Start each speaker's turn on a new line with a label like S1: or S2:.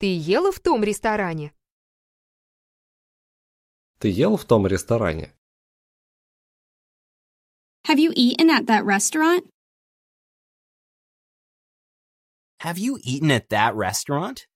S1: Ты ела в том ресторане?
S2: Ты ел в
S3: том ресторане?
S1: Have you eaten at that restaurant?
S3: Have you eaten at that restaurant?